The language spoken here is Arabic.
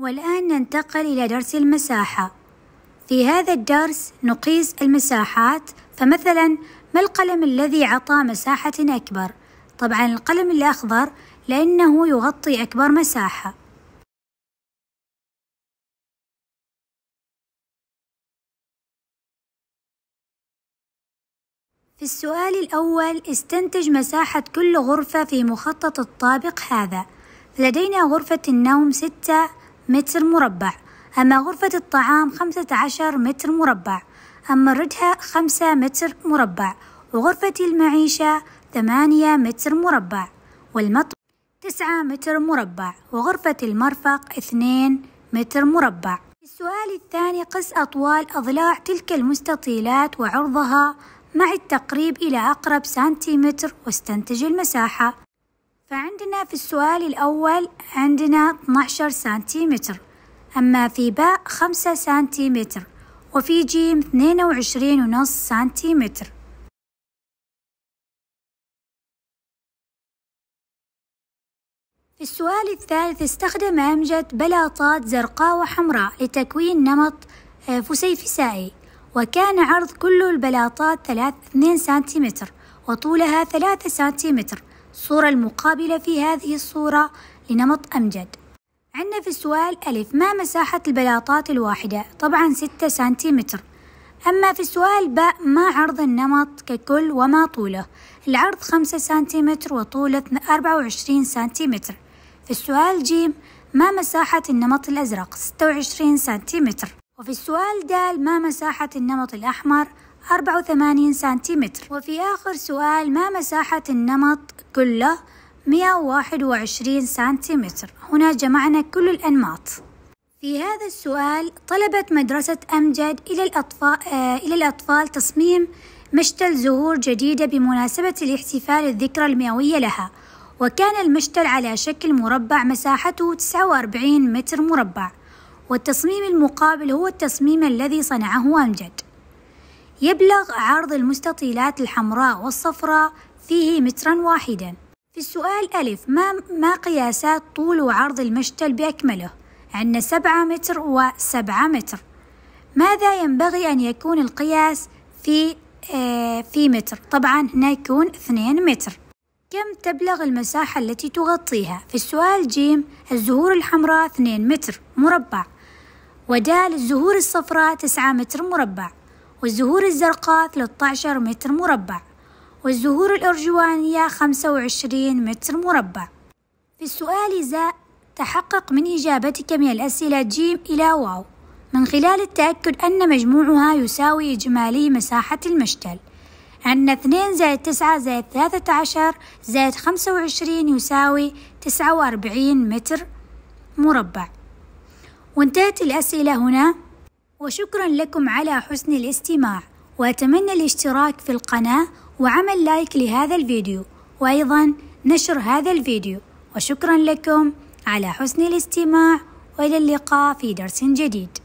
والآن ننتقل إلى درس المساحة في هذا الدرس نقيس المساحات فمثلا ما القلم الذي عطى مساحة أكبر؟ طبعا القلم الأخضر لأنه يغطي أكبر مساحة في السؤال الأول استنتج مساحة كل غرفة في مخطط الطابق هذا لدينا غرفة النوم ستة متر مربع أما غرفة الطعام خمسة عشر متر مربع أما الردحة خمسة متر مربع وغرفة المعيشة ثمانية متر مربع والمطبخ تسعة متر مربع وغرفة المرفق اثنين متر مربع السؤال الثاني قس أطوال أضلاع تلك المستطيلات وعرضها مع التقريب إلى أقرب سنتيمتر واستنتج المساحة فعندنا في السؤال الأول عندنا 12 سنتيمتر أما في باء 5 سنتيمتر وفي جيم 22.5 سنتيمتر في السؤال الثالث استخدم أمجد بلاطات زرقاء وحمراء لتكوين نمط آه، فسيفسائي وكان عرض كل البلاطات 2 سنتيمتر وطولها 3 سنتيمتر الصورة المقابلة في هذه الصورة لنمط أمجد عندنا في السؤال ألف ما مساحة البلاطات الواحدة؟ طبعا ستة سنتيمتر أما في السؤال باء ما عرض النمط ككل وما طوله؟ العرض خمسة سنتيمتر وطوله أربعة وعشرين سنتيمتر في السؤال جيم ما مساحة النمط الأزرق؟ ستة وعشرين سنتيمتر وفي السؤال د ما مساحة النمط الأحمر؟ 84 سنتيمتر وفي آخر سؤال ما مساحة النمط كله 121 سنتيمتر هنا جمعنا كل الأنماط في هذا السؤال طلبت مدرسة أمجد إلى الأطفال, آه، إلى الأطفال تصميم مشتل زهور جديدة بمناسبة الاحتفال الذكرى المئوية لها وكان المشتل على شكل مربع مساحته 49 متر مربع والتصميم المقابل هو التصميم الذي صنعه أمجد يبلغ عرض المستطيلات الحمراء والصفراء فيه مترا واحدا في السؤال ألف ما, ما قياسات طول وعرض المشتل بأكمله؟ عندنا سبعة متر وسبعة متر ماذا ينبغي أن يكون القياس في آه في متر؟ طبعا هنا يكون اثنين متر كم تبلغ المساحة التي تغطيها؟ في السؤال جيم الزهور الحمراء 2 متر مربع ودال الزهور الصفراء 9 متر مربع والزهور الزرقاء 13 متر مربع والزهور الأرجوانية 25 متر مربع في السؤال زاء تحقق من إجابتك من الأسئلة جيم إلى واو من خلال التأكد أن مجموعها يساوي إجمالي مساحة المشتل أن 2 زائد 9 زائد 13 زائد 25 يساوي 49 متر مربع وانتهت الأسئلة هنا وشكرا لكم على حسن الاستماع وأتمنى الاشتراك في القناة وعمل لايك لهذا الفيديو وأيضا نشر هذا الفيديو وشكرا لكم على حسن الاستماع وإلى اللقاء في درس جديد